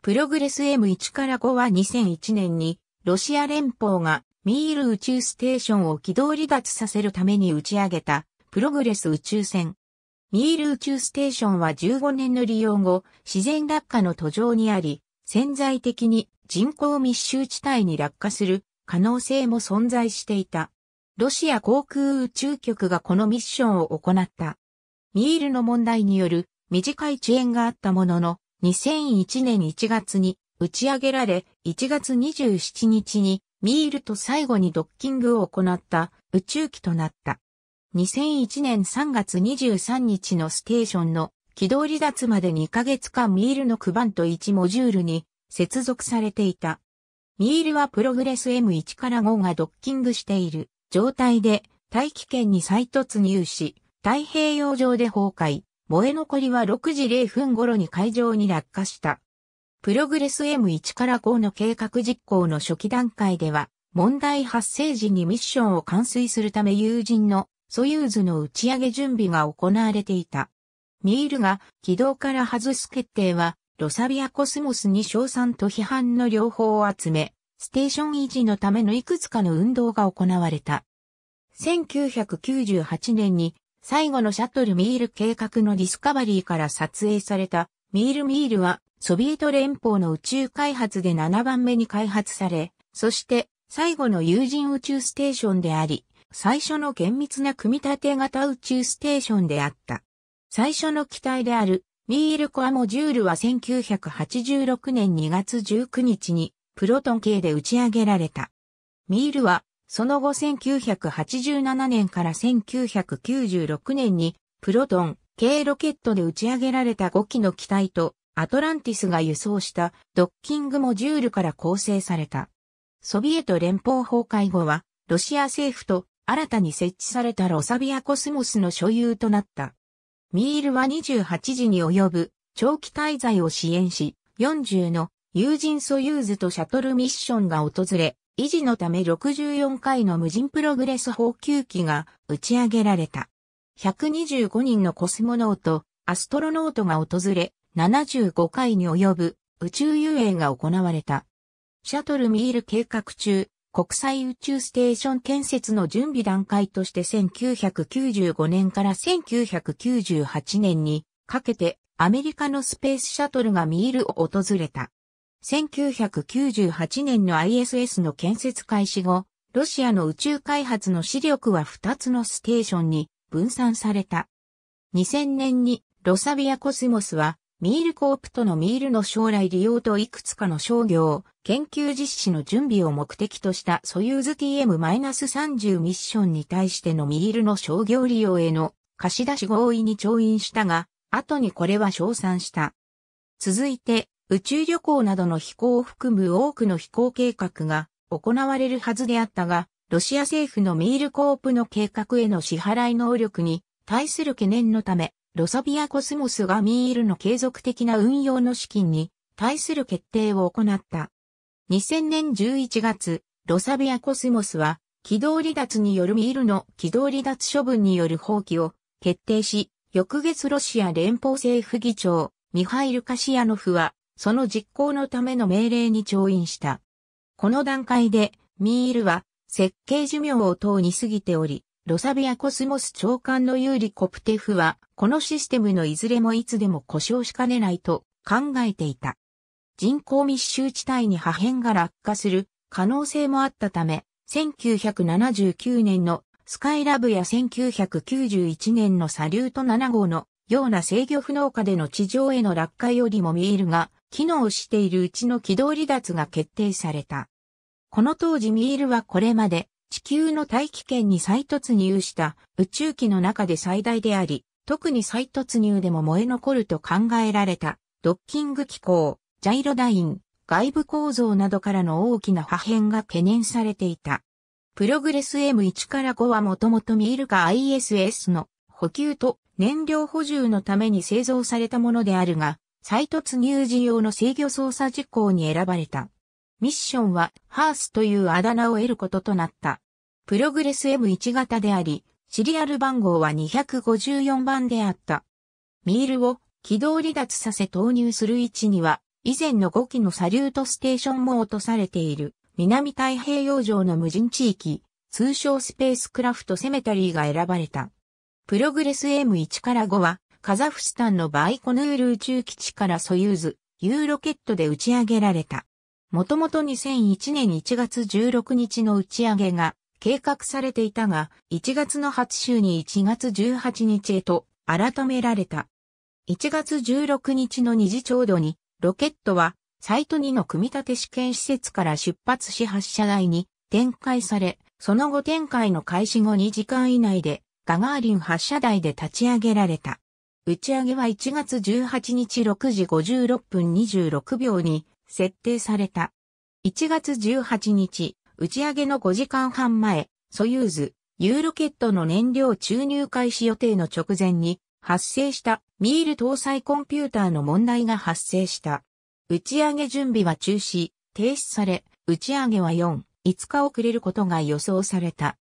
プログレス M1 から5は2001年に、ロシア連邦がミール宇宙ステーションを軌道離脱させるために打ち上げた、プログレス宇宙船。ミール宇宙ステーションは15年の利用後、自然落下の途上にあり、潜在的に人口密集地帯に落下する可能性も存在していた。ロシア航空宇宙局がこのミッションを行った。ミールの問題による短い遅延があったものの、2001年1月に打ち上げられ、1月27日にミールと最後にドッキングを行った宇宙機となった。2001年3月23日のステーションの軌道離脱まで2ヶ月間ミールの区番と1モジュールに接続されていた。ミールはプログレス M1 から5がドッキングしている状態で大気圏に再突入し、太平洋上で崩壊。燃え残りは6時0分頃に海上に落下した。プログレス M1 から5の計画実行の初期段階では、問題発生時にミッションを完遂するため友人のソユーズの打ち上げ準備が行われていた。ミールが軌道から外す決定は、ロサビアコスモスに賞賛と批判の両方を集め、ステーション維持のためのいくつかの運動が行われた。1998年に最後のシャトルミール計画のディスカバリーから撮影されたミールミールはソビエト連邦の宇宙開発で7番目に開発され、そして最後の有人宇宙ステーションであり、最初の厳密な組み立て型宇宙ステーションであった。最初の機体であるミールコアモジュールは1986年2月19日にプロトン系で打ち上げられた。ミールはその後1987年から1996年に、プロトン、軽ロケットで打ち上げられた5機の機体と、アトランティスが輸送したドッキングモジュールから構成された。ソビエト連邦崩壊後は、ロシア政府と新たに設置されたロサビアコスモスの所有となった。ミールは28時に及ぶ長期滞在を支援し、40の有人ソユーズとシャトルミッションが訪れ、維持のため64回の無人プログレス砲球機が打ち上げられた。125人のコスモノート、アストロノートが訪れ、75回に及ぶ宇宙遊泳が行われた。シャトルミール計画中、国際宇宙ステーション建設の準備段階として1995年から1998年にかけてアメリカのスペースシャトルがミールを訪れた。1998年の ISS の建設開始後、ロシアの宇宙開発の視力は2つのステーションに分散された。2000年にロサビアコスモスはミールコープとのミールの将来利用といくつかの商業、研究実施の準備を目的としたソユーズ TM-30 ミッションに対してのミールの商業利用への貸し出し合意に調印したが、後にこれは称賛した。続いて、宇宙旅行などの飛行を含む多くの飛行計画が行われるはずであったが、ロシア政府のミールコープの計画への支払い能力に対する懸念のため、ロサビアコスモスがミールの継続的な運用の資金に対する決定を行った。2000年11月、ロサビアコスモスは、軌道離脱によるミールの軌道離脱処分による放棄を決定し、翌月ロシア連邦政府議長、ミハイル・カシアノフはその実行のための命令に調印した。この段階で、ミールは、設計寿命を等に過ぎており、ロサビアコスモス長官のユーリ・コプテフは、このシステムのいずれもいつでも故障しかねないと考えていた。人口密集地帯に破片が落下する可能性もあったため、1979年のスカイラブや1991年のサリュート7号のような制御不能下での地上への落下よりもミールが機能しているうちの軌道離脱が決定された。この当時ミールはこれまで地球の大気圏に再突入した宇宙機の中で最大であり、特に再突入でも燃え残ると考えられたドッキング機構、ジャイロダイン、外部構造などからの大きな破片が懸念されていた。プログレス M1 から5はもともとミールが ISS の補給と燃料補充のために製造されたものであるが、再突入時用の制御操作事項に選ばれた。ミッションは、ハースというあだ名を得ることとなった。プログレス M1 型であり、シリアル番号は254番であった。ミールを軌道離脱させ投入する位置には、以前の5機のサリュートステーションも落とされている、南太平洋上の無人地域、通称スペースクラフトセメタリーが選ばれた。プログレス M1 から5は、カザフスタンのバイコヌール宇宙基地からソユーズ、U ロケットで打ち上げられた。もともと2001年1月16日の打ち上げが計画されていたが、1月の初週に1月18日へと改められた。1月16日の2時ちょうどに、ロケットはサイト2の組み立て試験施設から出発し発射台に展開され、その後展開の開始後2時間以内でガガーリン発射台で立ち上げられた。打ち上げは1月18日6時56分26秒に設定された。1月18日、打ち上げの5時間半前、ソユーズ、ユーロケットの燃料注入開始予定の直前に発生したミール搭載コンピューターの問題が発生した。打ち上げ準備は中止、停止され、打ち上げは4、5日遅れることが予想された。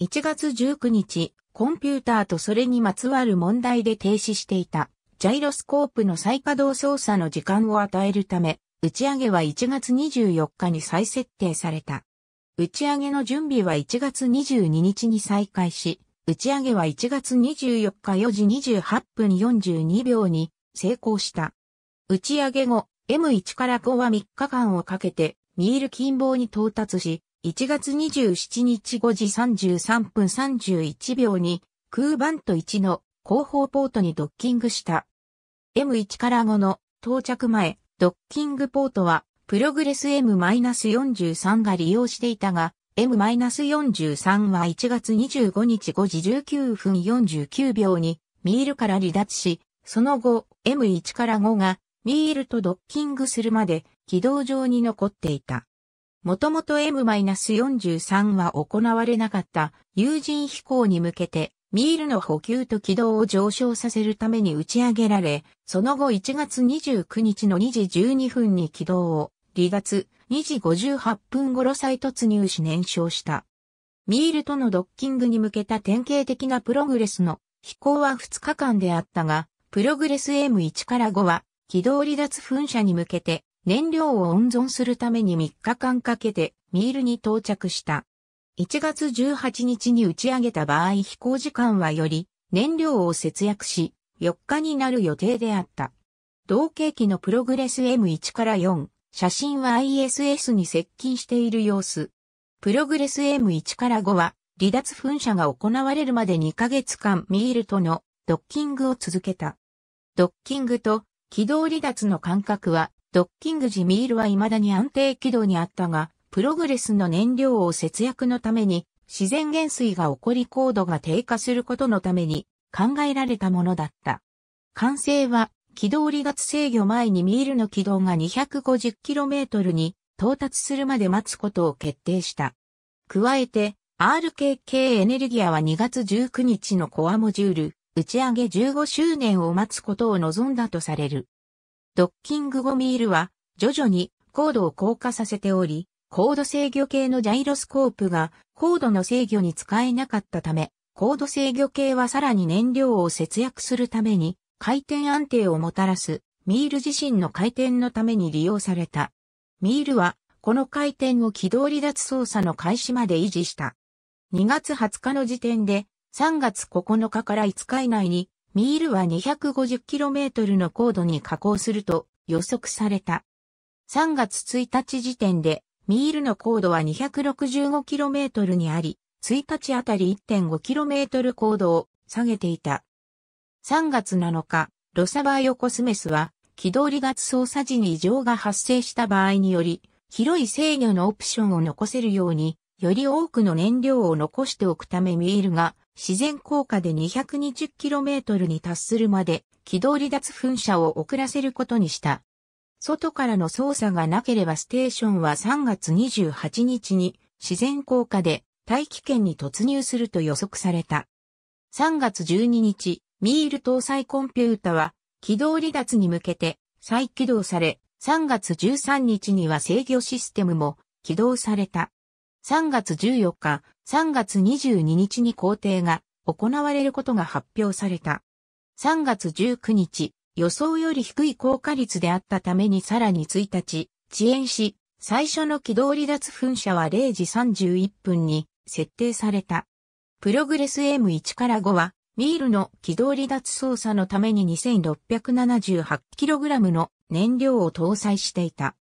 1月19日、コンピューターとそれにまつわる問題で停止していた、ジャイロスコープの再稼働操作の時間を与えるため、打ち上げは1月24日に再設定された。打ち上げの準備は1月22日に再開し、打ち上げは1月24日4時28分42秒に成功した。打ち上げ後、M1 から5は3日間をかけて、ミール近傍に到達し、1月27日5時33分31秒に空バント1の後方ポートにドッキングした。M1 から5の到着前、ドッキングポートはプログレス M-43 が利用していたが、M-43 は1月25日5時19分49秒にミールから離脱し、その後 M1 から5がミールとドッキングするまで軌道上に残っていた。もともと M-43 は行われなかった有人飛行に向けてミールの補給と軌道を上昇させるために打ち上げられ、その後1月29日の2時12分に軌道を離脱、2時58分頃再突入し燃焼した。ミールとのドッキングに向けた典型的なプログレスの飛行は2日間であったが、プログレス M1 から5は軌道離脱噴射に向けて燃料を温存するために3日間かけてミールに到着した。1月18日に打ち上げた場合飛行時間はより燃料を節約し4日になる予定であった。同型機のプログレス M1 から4、写真は ISS に接近している様子。プログレス M1 から5は離脱噴射が行われるまで2ヶ月間ミールとのドッキングを続けた。ドッキングと軌道離脱の間隔はドッキング時ミールは未だに安定軌道にあったが、プログレスの燃料を節約のために、自然減衰が起こり高度が低下することのために考えられたものだった。完成は、軌道離脱制御前にミールの軌道が 250km に到達するまで待つことを決定した。加えて、RKK エネルギアは2月19日のコアモジュール、打ち上げ15周年を待つことを望んだとされる。ドッキング後ミールは徐々に高度を硬化させており、高度制御系のジャイロスコープが高度の制御に使えなかったため、高度制御系はさらに燃料を節約するために回転安定をもたらすミール自身の回転のために利用された。ミールはこの回転を軌道離脱操作の開始まで維持した。2月20日の時点で3月9日から5日以内にミールは 250km の高度に下降すると予測された。3月1日時点で、ミールの高度は 265km にあり、1日あたり 1.5km 高度を下げていた。3月7日、ロサバーヨコスメスは、軌道離脱操作時に異常が発生した場合により、広い制御のオプションを残せるように、より多くの燃料を残しておくためミールが自然効果で 220km に達するまで軌道離脱噴射を遅らせることにした。外からの操作がなければステーションは3月28日に自然効果で大気圏に突入すると予測された。3月12日、ミール搭載コンピュータは軌道離脱に向けて再起動され、3月13日には制御システムも起動された。3月14日、3月22日に工程が行われることが発表された。3月19日、予想より低い効果率であったためにさらに1日、遅延し、最初の軌道離脱噴射は0時31分に設定された。プログレス M1 から5は、ミールの軌道離脱操作のために 2678kg の燃料を搭載していた。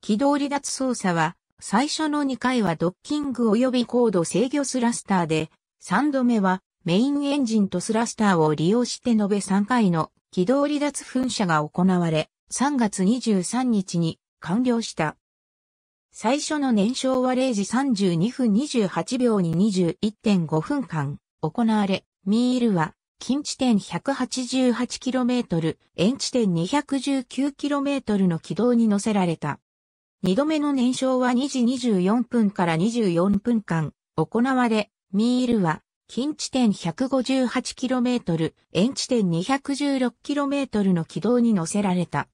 軌道離脱操作は最初の2回はドッキング及び高度制御スラスターで、3度目はメインエンジンとスラスターを利用して延べ3回の軌道離脱噴射が行われ、3月23日に完了した。最初の燃焼は0時32分28秒に21.5分間行われ、ミールは近地点 188km、遠地点 219km の軌道に乗せられた。二度目の燃焼は2時24分から24分間行われ、ミールは近地点 158km、遠地点 216km の軌道に乗せられた。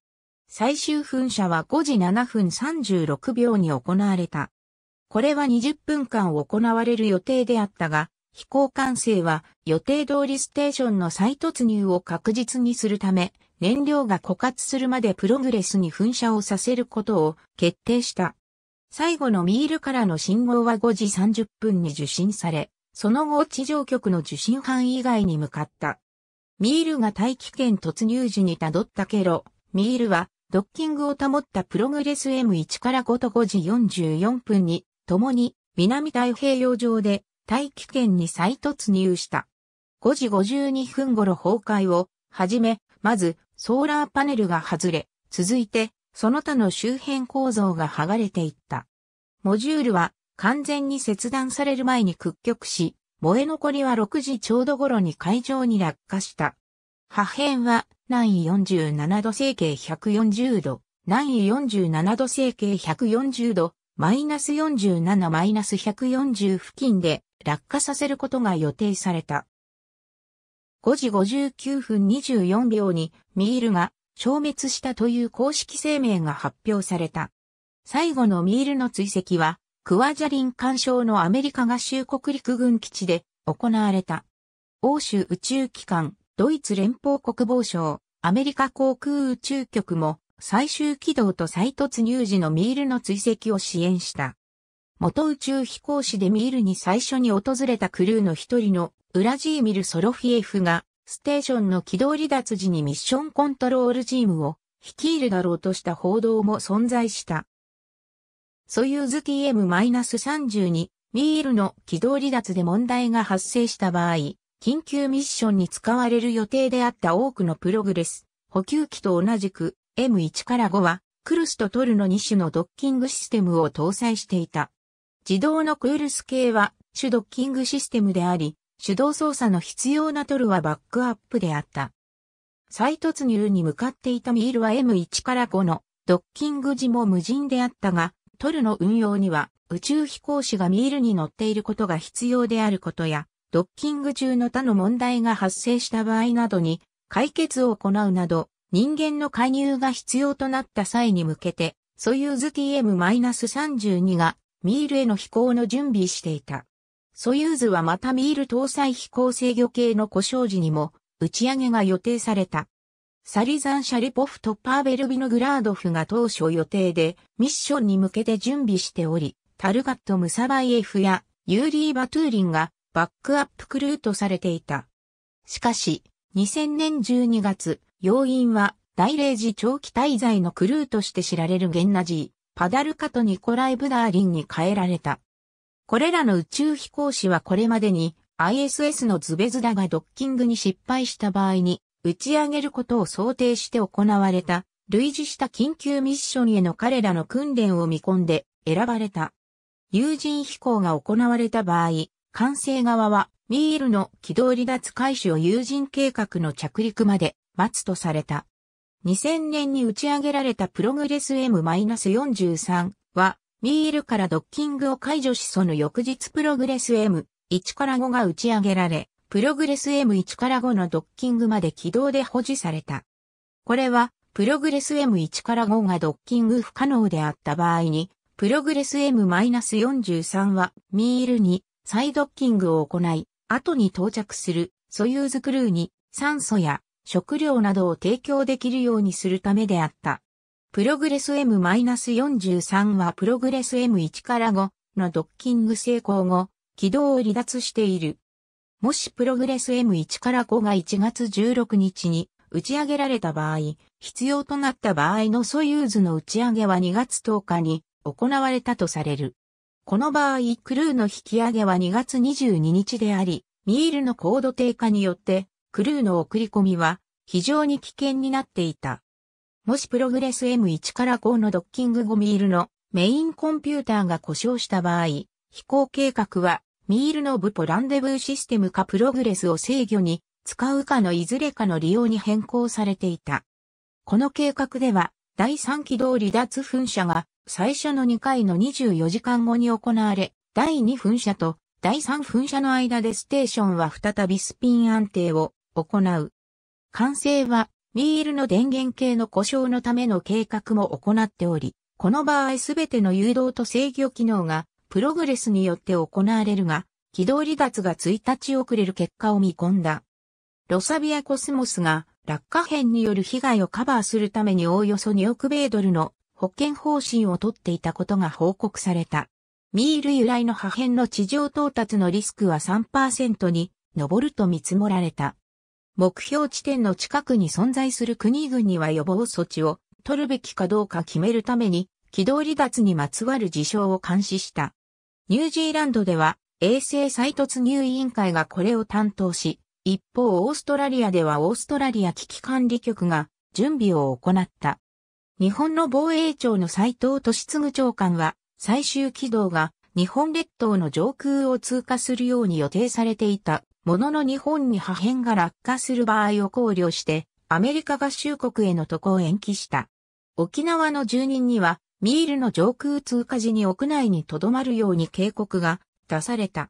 最終噴射は5時7分36秒に行われた。これは20分間行われる予定であったが、飛行管制は予定通りステーションの再突入を確実にするため、燃料が枯渇するまでプログレスに噴射をさせることを決定した。最後のミールからの信号は5時30分に受信され、その後地上局の受信班以外に向かった。ミールが大気圏突入時に辿った経路、ミールはドッキングを保ったプログレス M1 から5と5時44分に、共に南太平洋上で大気圏に再突入した。5時52分頃崩壊をはじめ、まずソーラーパネルが外れ、続いて、その他の周辺構造が剥がれていった。モジュールは完全に切断される前に屈曲し、燃え残りは6時ちょうど頃に海上に落下した。破片は南位47度整形140度、南位47度整形140度、マイナス47マイナス140付近で落下させることが予定された。5時59分24秒にミールが消滅したという公式声明が発表された。最後のミールの追跡は、クワジャリン干渉のアメリカ合衆国陸軍基地で行われた。欧州宇宙機関、ドイツ連邦国防省、アメリカ航空宇宙局も最終軌道と再突入時のミールの追跡を支援した。元宇宙飛行士でミールに最初に訪れたクルーの一人のウラジーミル・ソロフィエフが、ステーションの軌道離脱時にミッションコントロールチームを率いるだろうとした報道も存在した。ソユーズ TM-32 ミールの軌道離脱で問題が発生した場合、緊急ミッションに使われる予定であった多くのプログレス、補給機と同じく M1 から5は、クルスとトルの2種のドッキングシステムを搭載していた。自動のクールス系は主ドッキングシステムであり、手動操作の必要なトルはバックアップであった。再突入に向かっていたミールは M1 から5のドッキング時も無人であったが、トルの運用には宇宙飛行士がミールに乗っていることが必要であることや、ドッキング中の他の問題が発生した場合などに解決を行うなど、人間の介入が必要となった際に向けて、ソユーズ TM-32 がミールへの飛行の準備していた。ソユーズはまたミール搭載飛行制御系の故障時にも打ち上げが予定された。サリザン・シャリポフとパーベルビノグラードフが当初予定でミッションに向けて準備しており、タルガット・ムサバイエフやユーリー・バトゥーリンがバックアップクルーとされていた。しかし、2000年12月、要因は大霊寺長期滞在のクルーとして知られるゲンナジー、パダルカとニコライ・ブダーリンに変えられた。これらの宇宙飛行士はこれまでに ISS のズベズダがドッキングに失敗した場合に打ち上げることを想定して行われた類似した緊急ミッションへの彼らの訓練を見込んで選ばれた。有人飛行が行われた場合、管制側はミールの軌道離脱開始を有人計画の着陸まで待つとされた。2000年に打ち上げられたプログレス M-43 はミールからドッキングを解除しその翌日プログレス M1 から5が打ち上げられ、プログレス M1 から5のドッキングまで起動で保持された。これは、プログレス M1 から5がドッキング不可能であった場合に、プログレス M-43 はミールに再ドッキングを行い、後に到着するソユーズクルーに酸素や食料などを提供できるようにするためであった。プログレス M-43 はプログレス M1 から5のドッキング成功後、軌道を離脱している。もしプログレス M1 から5が1月16日に打ち上げられた場合、必要となった場合のソユーズの打ち上げは2月10日に行われたとされる。この場合、クルーの引き上げは2月22日であり、ミールの高度低下によって、クルーの送り込みは非常に危険になっていた。もしプログレス M1 から5のドッキング後ミールのメインコンピューターが故障した場合、飛行計画はミールのブポランデブーシステムかプログレスを制御に使うかのいずれかの利用に変更されていた。この計画では第3機動離脱噴射が最初の2回の24時間後に行われ、第2噴射と第3噴射の間でステーションは再びスピン安定を行う。完成はミールの電源系の故障のための計画も行っており、この場合すべての誘導と制御機能がプログレスによって行われるが、軌道離脱が1日遅れる結果を見込んだ。ロサビアコスモスが落下片による被害をカバーするためにおおよそ2億米ドルの保険方針をとっていたことが報告された。ミール由来の破片の地上到達のリスクは3%に上ると見積もられた。目標地点の近くに存在する国軍には予防措置を取るべきかどうか決めるために、軌道離脱にまつわる事象を監視した。ニュージーランドでは、衛星再突入委員会がこれを担当し、一方オーストラリアではオーストラリア危機管理局が準備を行った。日本の防衛庁の斉藤俊嗣長官は、最終軌道が日本列島の上空を通過するように予定されていたものの日本に破片が落下する場合を考慮して、アメリカ合衆国への渡航を延期した。沖縄の住人には、ミールの上空通過時に屋内に留まるように警告が出された。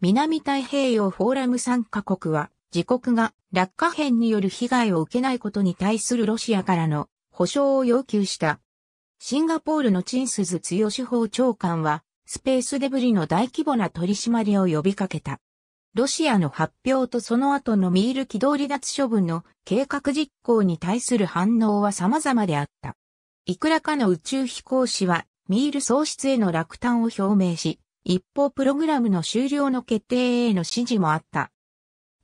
南太平洋フォーラム参加国は、自国が落下片による被害を受けないことに対するロシアからの保証を要求した。シンガポールのチンスズ強司法長官は、スペースデブリの大規模な取り締まりを呼びかけた。ロシアの発表とその後のミール軌道離脱処分の計画実行に対する反応は様々であった。いくらかの宇宙飛行士はミール喪失への落胆を表明し、一方プログラムの終了の決定への指示もあった。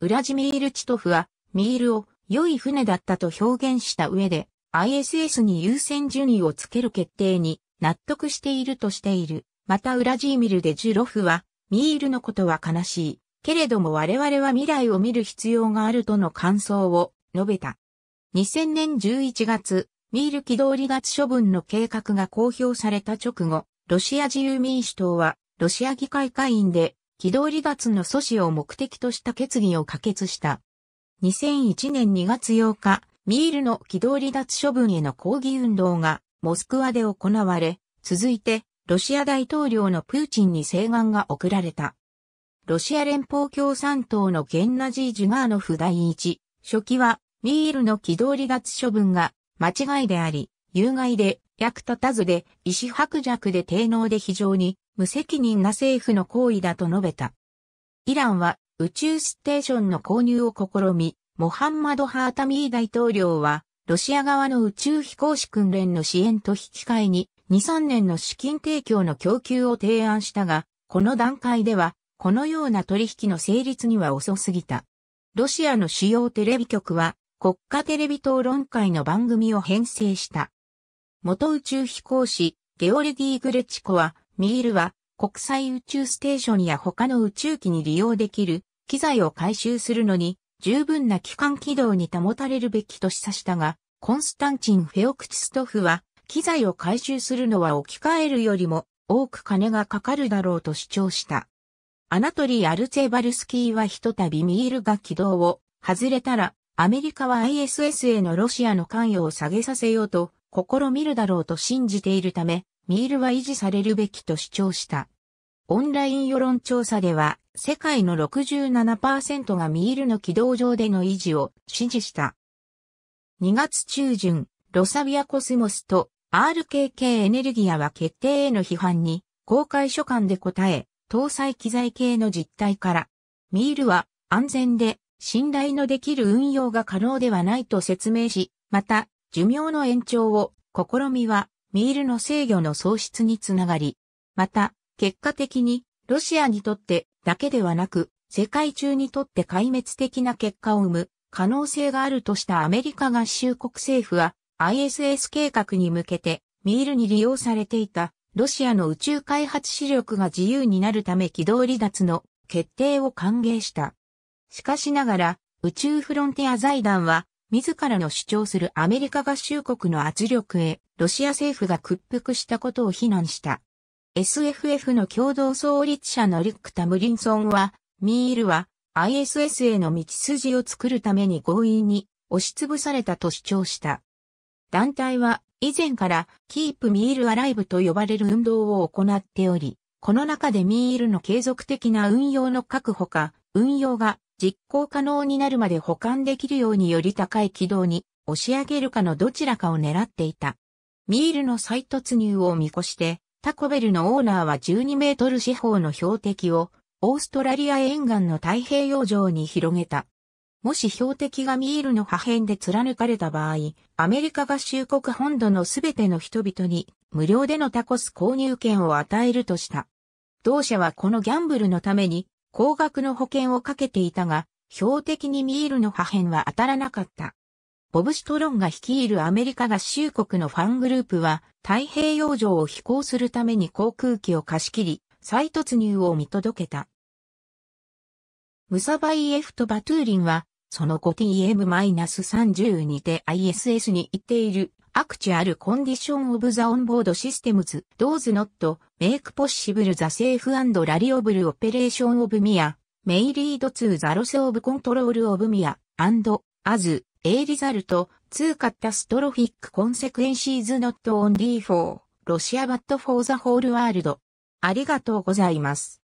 ウラジミール・チトフはミールを良い船だったと表現した上で ISS に優先順位をつける決定に納得しているとしている。またウラジーミルでジュロフはミールのことは悲しい。けれども我々は未来を見る必要があるとの感想を述べた。2000年11月、ミール機動離脱処分の計画が公表された直後、ロシア自由民主党は、ロシア議会会員で、機動離脱の阻止を目的とした決議を可決した。2001年2月8日、ミールの機動離脱処分への抗議運動が、モスクワで行われ、続いて、ロシア大統領のプーチンに請願が送られた。ロシア連邦共産党のゲンナジー・ジュガーノフ第一、初期は、ミールの軌道離脱処分が、間違いであり、有害で、役立たずで、意思薄弱で低能で非常に、無責任な政府の行為だと述べた。イランは、宇宙ステーションの購入を試み、モハンマド・ハータミー大統領は、ロシア側の宇宙飛行士訓練の支援と引き換えに、2、3年の資金提供の供給を提案したが、この段階では、このような取引の成立には遅すぎた。ロシアの主要テレビ局は国家テレビ討論会の番組を編成した。元宇宙飛行士、ゲオルギー・グレチコは、ミールは国際宇宙ステーションや他の宇宙機に利用できる機材を回収するのに十分な機関軌道に保たれるべきと示唆したが、コンスタンチン・フェオクチストフは機材を回収するのは置き換えるよりも多く金がかかるだろうと主張した。アナトリー・アルツェバルスキーはひとたびミールが軌道を外れたら、アメリカは ISS へのロシアの関与を下げさせようと試みるだろうと信じているため、ミールは維持されるべきと主張した。オンライン世論調査では、世界の67%がミールの軌道上での維持を支持した。2月中旬、ロサビアコスモスと RKK エネルギアは決定への批判に公開書簡で答え、搭載機材系の実態から、ミールは安全で信頼のできる運用が可能ではないと説明し、また、寿命の延長を試みは、ミールの制御の喪失につながり、また、結果的に、ロシアにとってだけではなく、世界中にとって壊滅的な結果を生む可能性があるとしたアメリカ合衆国政府は、ISS 計画に向けて、ミールに利用されていたロシアの宇宙開発視力が自由になるため軌道離脱の決定を歓迎した。しかしながら、宇宙フロンティア財団は、自らの主張するアメリカ合衆国の圧力へ、ロシア政府が屈服したことを非難した。SFF の共同創立者のリック・タムリンソンは、ミールは ISS への道筋を作るために強引に押しつぶされたと主張した。団体は以前からキープミールアライブと呼ばれる運動を行っており、この中でミールの継続的な運用の確保か、運用が実行可能になるまで保管できるようにより高い軌道に押し上げるかのどちらかを狙っていた。ミールの再突入を見越して、タコベルのオーナーは12メートル四方の標的をオーストラリア沿岸の太平洋上に広げた。もし標的がミールの破片で貫かれた場合、アメリカ合衆国本土のすべての人々に無料でのタコス購入権を与えるとした。同社はこのギャンブルのために高額の保険をかけていたが、標的にミールの破片は当たらなかった。ボブ・シトロンが率いるアメリカ合衆国のファングループは太平洋上を飛行するために航空機を貸し切り、再突入を見届けた。ムサバイ・エフとバトゥーリンはその後 TM-30 にて ISS に行っている、アクチュアルコンディションオブザオンボードシステムズ、ドーズノット、メイクポッシブルザセーフアンドラリオブルオペレーションオブミア、メイリードツーザロスオブコントロールオブミア、アンド、アズ、エイリザルト、ツーカッタストロフィックコンセクエンシーズノットオンリーフォー、ロシアバットフォーザホールワールド。ありがとうございます。